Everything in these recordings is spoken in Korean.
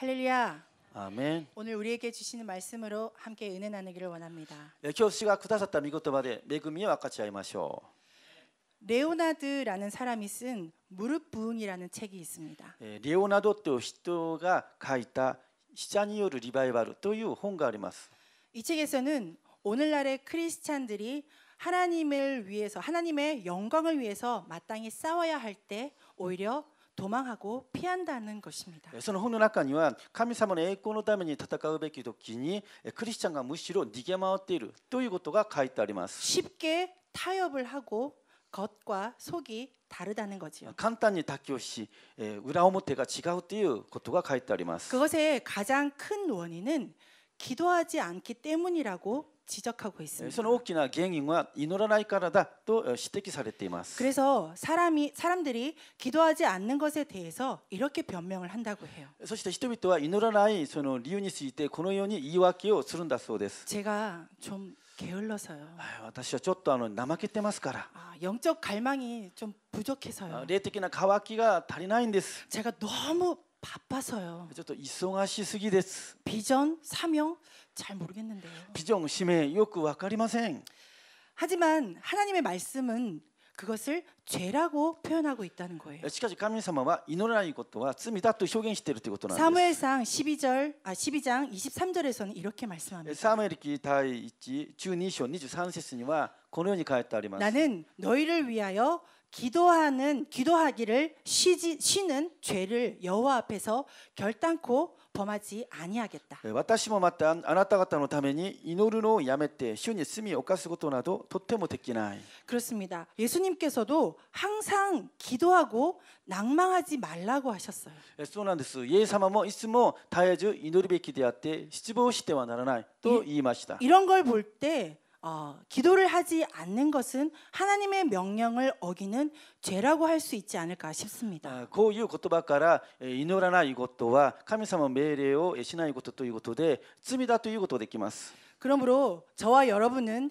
할렐루야. 아멘. 오늘 우리에게 주시는 말씀으로 함께 은혜 나누기를 원합니다. 예教師がくださった御言葉で恵みを分かち合いま 네, 레오나드라는 사람이 쓴 무릎 부흥이라는 책이 있습니다. うえーレオナドという人が書いた死者によるという本があります이 예, 책에서는 오늘날의 크리스찬들이 하나님을 위해서 하나님의 영광을 위해서 마땅히 싸워야 할 때 오히려 도망하고 피한다는 것입니다. その本の中には神様の栄光のために戦うべき時にクリスチャンがむしろ逃げ回っているということが書いてあります。쉽게타협을하고 겉과 속이 다르다는 거지요. 간단히 닦기시 우라 오모테가 지가우っていう ことが書いてあります. 그것의 가장 큰 원인은 기도하지 않기 때문이라고 지적하고 있습니다. その大きな原因は祈らないからだと指摘されています. 그래서 사람이 사람들이 기도하지 않는 것에 대해서 이렇게 변명을 한다고 해요. そして人々は祈らないその理由についてこのように言い訳をするんだそうです. 제가 좀 게을러서요. 아, 私はちょっとあの怠けてますから. 아, 영적 갈망이 좀 부족해서요. 霊的な渇きが足りないんです. 제가 너무 바빠서요. 좀忙しすぎです. 비전, 사명 잘 모르겠는데요. 비정심의 욕구 わかりませ 하지만 하나님의 말씀은 그것을 죄라고 표현하고 있다는 거예요. しかし神様は祈らないことは罪だと表現しているということな 사무엘상 12절 아 12장 23절에서는 이렇게 말씀합니다. 사무엘기 第1 12장 2 3節にはこのように書いてあ 나는 너희를 위하여 기도하는 기도하기를 쉬지 쉬는 죄를 여호와 앞에서 결단코 범하지 아니하겠다. 私もまたあなた方のために祈るのをやめて主に罪を犯すことなどとてもできない。 그렇습니다. 예수님께서도 항상 기도하고 낭망하지 말라고 하셨어요. そうなんです。イエス様もいつも絶えず祈るべきであって失望してはならないと言いました。 이런 걸볼때 어, 기도를 하지 않는 것은 하나님의 명령을 어기는 죄라고 할 수 있지 않을까 싶습니다. こういう言葉から祈らないことは神様命令をしないことということで罪だということできます。 아, 그 예, 그러므로 저와 여러분은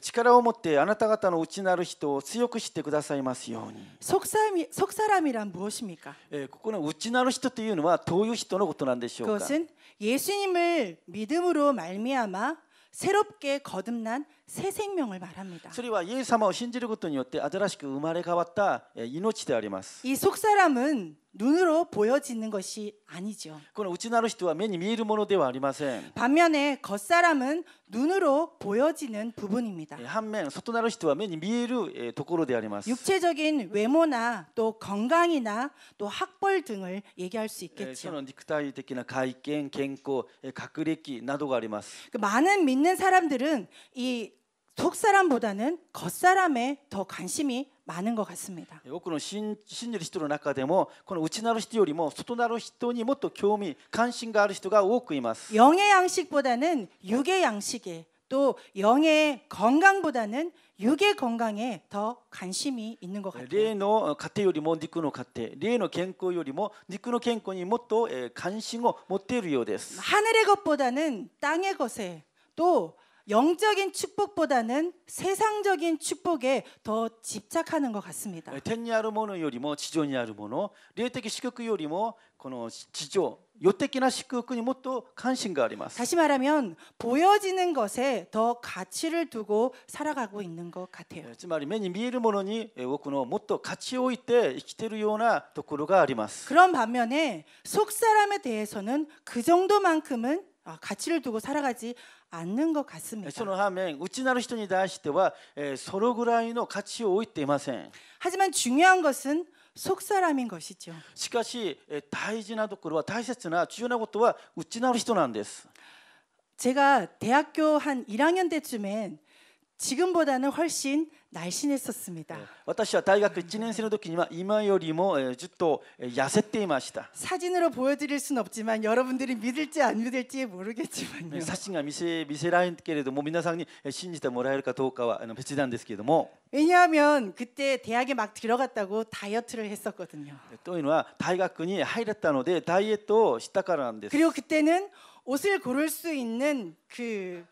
力を持ってあなた方の内なる人を強くしてくださいますように。속사람이속사람이란무엇입니까えここの内なる人というのはどういう人のことなんでしょうか。그것은예수님을믿음으로말미암아새롭게거듭난새 생명을 말합니다. それはイエス様を信じることによって新しく生まれ変わった命であります. 이속 사람은 눈으로 보여지는 것이 아니죠. この内なる人は目に見えるものではありません. 반면에 겉 사람은 눈으로 보여지는 부분입니다. 반면外なる人は目に見えるところであります. 육체적인 외모나 또 건강이나 또 학벌 등을 얘기할 수 있겠죠. その肉体的な外見、健康、学歴などがあります. 많은 믿는 사람들은 이 속사람보다는 겉사람에 더 관심이 많은 것 같습니다. 多くの信じる人の中でもこの内なる人よりも外なる人にもっと興味関心がある人が多くいます 영의 양식보다는 육의 양식에 또 영의 건강보다는 육의 건강에 더 관심이 있는 것 같아요. 霊の家庭よりも肉の家庭、霊の健康よりも肉の健康にもっと関心を持っているようです。하늘의 것보다는 땅의 것에 또 영적인 축복보다는 세상적인 축복에 더 집착하는 것 같습니다. 天にあるものよりも地上にあるもの霊的祝福よりもこの地上寄ってきな祝福にもっと関心があります 다시 말하면 보여지는 것에 더 가치를 두고 살아가고 있는 것 같아요. つまり目に見えるものにこのもっと価値を置いて生きているようなところがあります 그런 반면에 속 사람에 대해서는 그 정도만큼은 価値を두고살아가지않는것같습니다その反面、うちなる人に対しては、えー、そのぐらいの価値を置いていません。하지만중요한것은속사람인것이죠しかし、えー、大事なところは大切な重要なことはうちなる人なんです。제가대학교한1학년때쯤엔 지금보다는 훨씬 날씬했었습니다. 私は大学1年生の時には今よりもずっと痩せていました. 예, 그 예, 예, 사진으로 보여드릴 순 없지만 여러분들이 믿을지 안 믿을지 모르겠지만요. 사진가 미세 미세라인けれども 皆さんに信じてもらえるかどうかは別なんですけれども. 뭐 아, 뭐? 왜냐하면 그때 대학에 막 들어갔다고 다이어트를 했었거든요. 또いうのは大学に入ったのでダイエットをしたからなんです. 그리고 그때는 옷을 고를 수 있는 그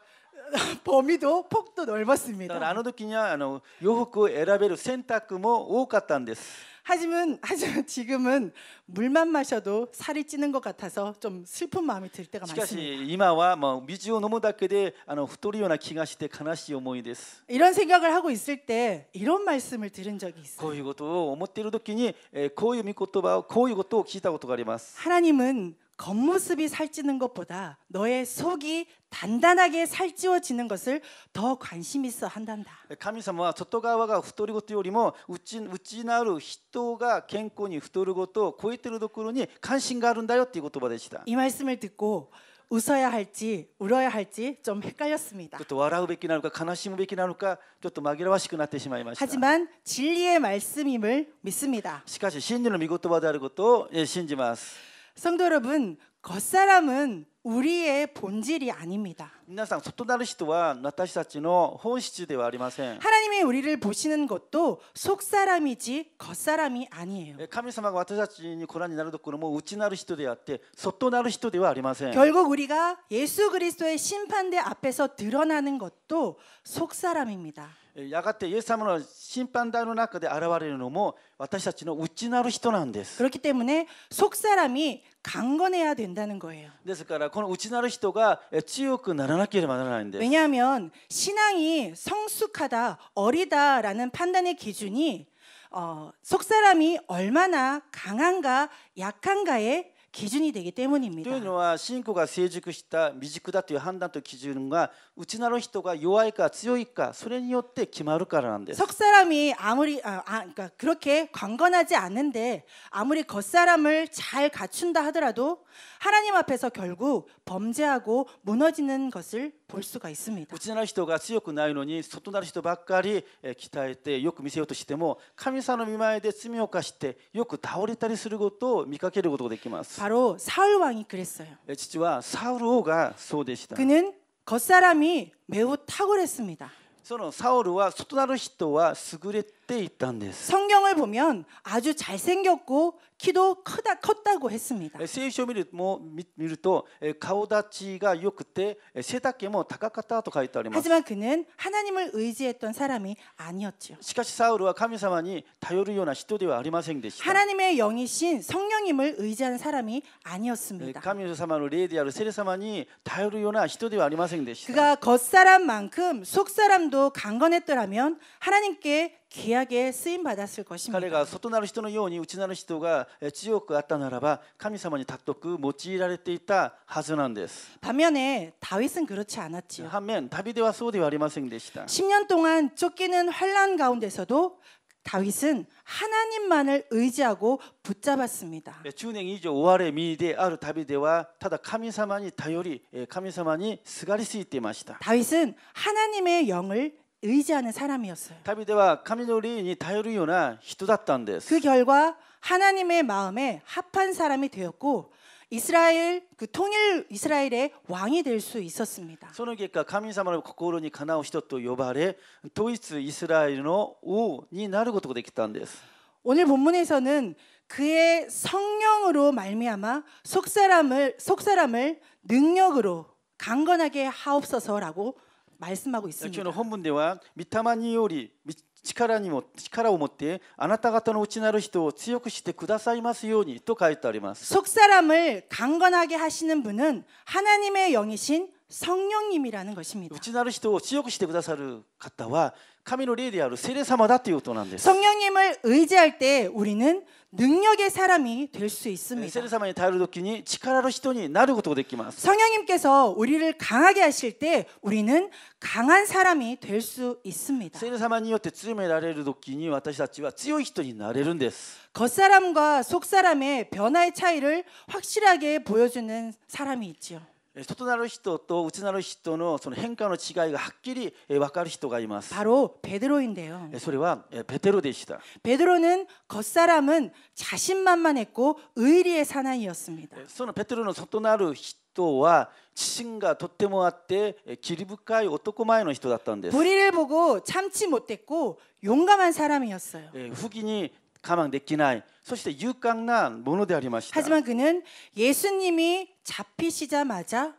범위도 폭도 넓었습니다. あの時にはあの洋服を選べる選択も多かったんです。 하지만 하지만 지금은 물만 마셔도 살이 찌는 것 같아서 좀 슬픈 마음이 들 때가 많습니다. 이마와 뭐 미지오 노모다케데 아노 후토리요나 기가시테 카나시 오모이です. 이런 생각을 하고 있을 때 이런 말씀을 들은 적이 있어요. 고이것도 思っている時にこういう御言葉をこういうことを聞いたことがあります. 하나님은 겉모습이 살찌는 것보다 너의 속이 단단하게 살찌워지는 것을 더 관심 있어 한단다. 神様は外側が太ることよりも内内なる人が健康に太ることを超えてるところに関心があるんだよっていう言葉でした.이 말씀을 듣고 웃어야 할지 울어야 할지 좀 헷갈렸습니다. 또笑う べきなのか悲しむべきなのかちょっと紛らわしくなってしまいました. 하지만 진리의 말씀임을 믿습니다. しかし真理の御言葉であることを信じます. 성도 여러분, 겉사람은 우리의 본질이 아닙니다. 皆さん、外なる人は私たちの本質ではありません. 하나님이 우리를 보시는 것도 속 사람이지 겉 사람이 아니에요. 神様が私たちにご覧になるところも内なる人であって外なる人ではありません. 결국 우리가 예수 그리스도의 심판대 앞에서 드러나는 것도 속 사람입니다. やがてイエス様の審判台の中で現れるのも私たちの内なる人なんです。그렇기때문에속사람이강건해야된다는거예요ですから この内なる人が強くならなければならないんです。왜냐하면신앙이성숙하다어리다라는판단의기준이 어, 속사람이 얼마나 강한가 약한가에 基準이 되기 때문입니다. というのは信仰が成熟した未熟だという判断と基準が内なの人が弱いか強いかそれによって決まるからなんです속 사람이 아무리 아, 아 그러니까 그렇게 강건하지 않는데 아무리 겉 사람을 잘 갖춘다 하더라도 하나님 앞에서 결국 범죄하고 무너지는 것을 볼 수가 있습니다. 우리나라 人が強くないのに外なる人ばっかり鍛えてよく見せようとしても神様の見前で罪を犯してよく倒れたりすることを見かけることができます。 바로 사울 왕이 그랬어요.実は 네, 사울王가 そうでし 그는 겉사람이 매우 탁월했습니다. そのサウル外なる人は優れ때 있단 데스. 성경을 보면 아주 잘생겼고 키도 크다 컸다고 했습니다. 聖書を見ると顔立ちがよくて背丈も高かったと書いてあります 뭐, 뭐, 하지만 그는 하나님을 의지했던 사람이 아니었죠. しかしサウルは神様に頼るような人ではありませんでした. 하나님의 영이신 성령님을 의지한 사람이 아니었습니다. 神様の霊である聖霊様に頼るような人ではありませんでした. 그가 겉사람만큼 속사람도 강건했더라면 하나님께 귀하게 쓰임 받았을 것입니다. 彼が外なる人のように内なる人が地上からあったならば神様にたっとく用いられていたはずなんです. 뭐 반면에 다윗은 그렇지 않았지요. 반면 다윗은 そうではありませんでした. 10년 동안 쫓기는 환란 가운데서도 다윗은 하나님만을 의지하고 붙잡았습니다. 10년 이상 5월의 미대ある 다윗은ただ神様に頼り神様にすがりついていました. 다윗은 하나님의 영을 의지하는 사람이었어요. 다비드와 하나님의 다요리요나 히도다탄데스. 그 결과 하나님의 마음에 합한 사람이 되었고 이스라엘 그 통일 이스라엘의 왕이 될 수 있었습니다. 소노기가 하나님의 고로니 가나오 히도토 요바레 도이츠 이스라엘의 오니 나르 고토가 됐다데스 오늘 본문에서는 그의 성령으로 말미암아 속 사람을 속 사람을 능력으로 강건하게 하옵소서라고 말씀하고 있습니다. 本では御霊により力にも力を持ってあなた方の内なる人を強くしてくださいますようにと書いてあります。속 사람을 강건하게 하시는 분은 하나님의 영이신 성령님이라는 것입니다. うちなる人を強くしてくださる方は神の霊である聖霊様だということなんです. 성령님을 의지할 때 우리는 능력의 사람이 될수 네, 있습니다. 세례사마에 다룰 도끼니 치카라로 시돈이 나를 것도 되기만. 성령님께서 우리를 강하게 하실 때 우리는 강한 사람이 될 수 있습니다. 세례사마에 쯔메라레르 도끼니 와타시다와쯔요 히토니 나레룬데스. 겉사람과 속사람의 변화의 차이를 확실하게 보여주는 사람이 있지요. 外なる人と内なる人のその変化の違いがはっきり分かる人がいます。 바로 베드로인데요. それはペテロでした。 베드로는 겉사람은 자신만만했고 의리의 사나이였습니다. そのペテロの外なる人は自信がとってもあって義理深い男前の人だったんです。 불의를 보고 참지 못했고 용감한 사람이었어요. えー不義に 가망 내키나이 소시대 유강난 모노데 아리마시다. 하지만 그는 예수님이 잡히시자마자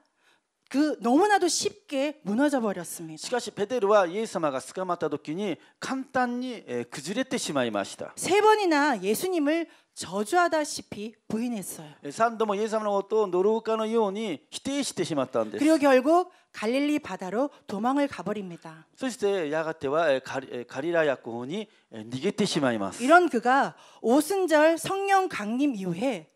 그 너무나도 쉽게 무너져 버렸습니다. 시가시 베드로와 예수마가 스가마타 도끼니 간단히 그지레테 시마이마시다. 세 번이나 예수님을 저주하다시피 부인했어요. 3度も イエス様のことを呪うかのように否定してしまったんです. 그리고 결국 갈릴리 바다로 도망을 가버립니다. そしてやがてはガリラヤ湖に逃げてしまいます. 이런 그가 오순절 성령 강림 이후에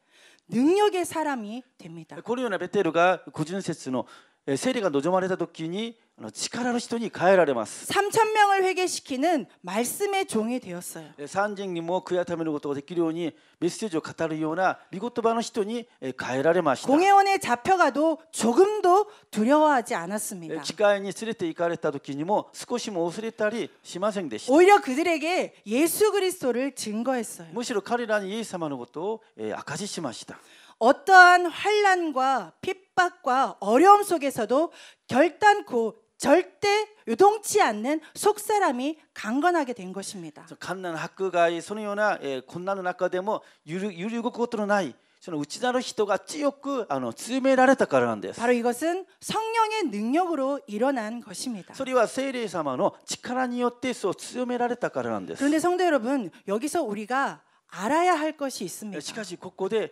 능력의 사람이 됩니다. このようなベテルが古人説の 예, 세리가 노조말理다望기니た카라力시人に가えられます3천 어, 명을 회개시키는 말씀의 종이 되었어요. 예, 산쟁님도 그야 타면 것도 できるよう 메시지를 語다よう나리고토바시人に가えられ마し다 공회원에 잡혀가도 조금도 두려워하지 예, 않았습니다. 지가에に 連れて行かれた時にも少しも恐れたりしませんでした. 오히려 그들에게 예수 그리스도를 증거했어요. 무시로카리라イ예ス사のこ 것도 아카し시마시다 어떠한 환란과 핍박과 어려움 속에서도 결단코 절대 요동치 않는 속 사람이 강건하게 된 것입니다. 갓난 학교가 소녀나 곤란한 학교에도 유류국 것들은 나이 その内なる人が強くあの詰められたからなんです 바로 이것은 성령의 능력으로 일어난 것입니다. それは聖霊様の力によってそう強められたからなんです. 그런데 성도 여러분, 여기서 우리가 알아야 할 것이 있습니다. しかしここで 예,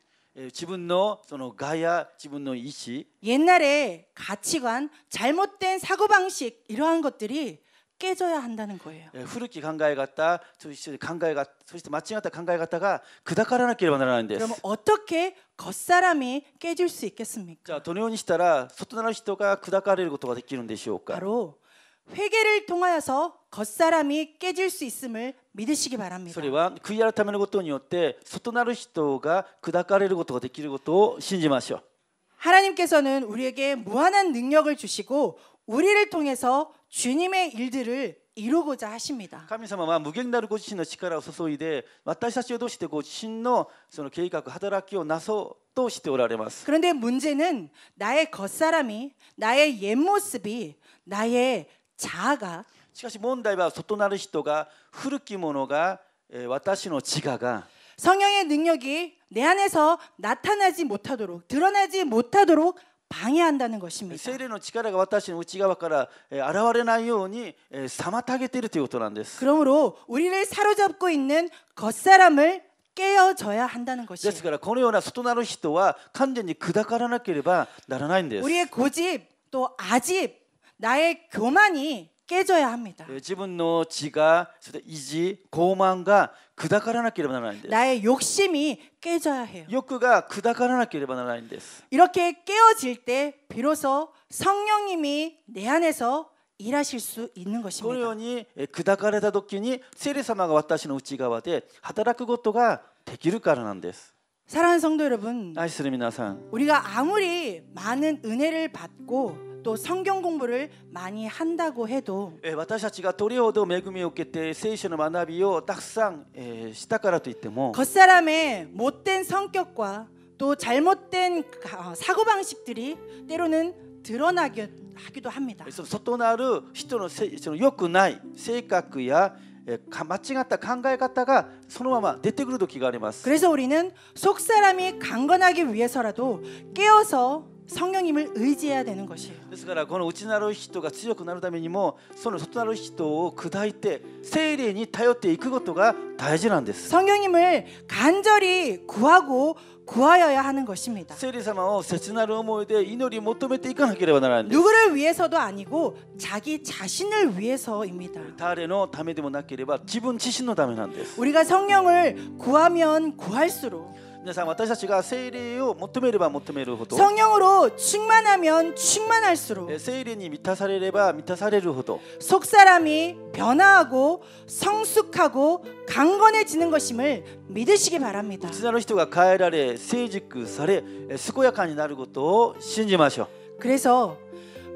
自分のその我や自分の意志 옛날에 가치관, 잘못된 사고 방식 이러한 것들이 깨져야 한다는 거예요. 古き考え 같다, 考え 같, そして間違った考え 같다가 그닥からなければ ならないんです. 그럼 어떻게 겉사람이 깨질 수 있겠습니까? 자, どのようにしたら外なる人が砕かれることができるんでしょうか? 바로 회개를 통하여서 겉사람이 깨질 수 있음을 믿으시기 바랍니다. それは悔い改めることによって外なる人が砕かれることができることを信じましょ 하나님께서는 우리에게 무한한 능력을 주시고 우리를 통해서 주님의 일들을 이루고자 하십니다. 하나님은 무限なる ご自身の力を注いで私たちを通してご自身のその計画働きをなそうとておられます 그런데 문제는 나의 겉사람이 나의 옛모습이 나의 자아가 しかし問題は外なる人が古きものが私の自我が 성령의 능력이 내 안에서 나타나지 못하도록 드러나지 못하도록 방해한다는 것입니다. 세례의 힘이 우리의内側から 現れないように妨げているということなんです. 그러므로 우리를 사로잡고 있는 겉사람을 깨어져야 한다는 것이에요. ですからこのような外なる人は完全に砕かなければならないんです. 우리의 고집 또 아집 나의 교만이 깨져야 합니다. 지분노 지가 이지 고만과 그다가라나끼리바라인데 나의 욕심이 깨져야 해요. 욕구가 그다가라나끼리바라인데 이렇게 깨어질 때 비로소 성령님이 내 안에서 일하실 수 있는 것입니다. 소련이 예, 그다가레다 도끼니 세리사마가 왔다시는 우찌가와데 하다라크 것도가 되기를까라난데 사랑하는 성도 여러분, 우리가 아무리 많은 은혜를 받고 또 성경 공부를 많이 한다고 해도 えー私たちがどれほど恵みを受けて聖書の学びをたくさん、えーしたからといっても 겉사람의 못된 성격과 또 잘못된 가- 어, 사고방식들이 때로는 드러나기도 하기도 합니다. その外なる人のせその良くない性格や、えーか間違った考え方がそのまま出てくる時があります 그래서 우리는 속사람이 강건하기 위해서라도 깨어서 성령님을 의지해야 되는 것이에요. ですからこの内なる人が強くなるためにもその外なる人を砕いて聖霊に頼っていくことが大事なんです 성령님을 간절히 구하고 구하여야 하는 것입니다. 세리様を切なる思いで祈り求めていかなければならない 누구를 위해서도 아니고 자기 자신을 위해서입니다. 誰のためでもなければ自分自身のためなんです 우리가 성령을 구하면 구할수록 皆さん私たちが聖霊を求めれば求めるほど 네, 성령으로 충만하면 충만할수록 세일이 속 사람이 변화하고 성숙하고 강건해지는 것임을 믿으시기 바랍니다. 네, 그래서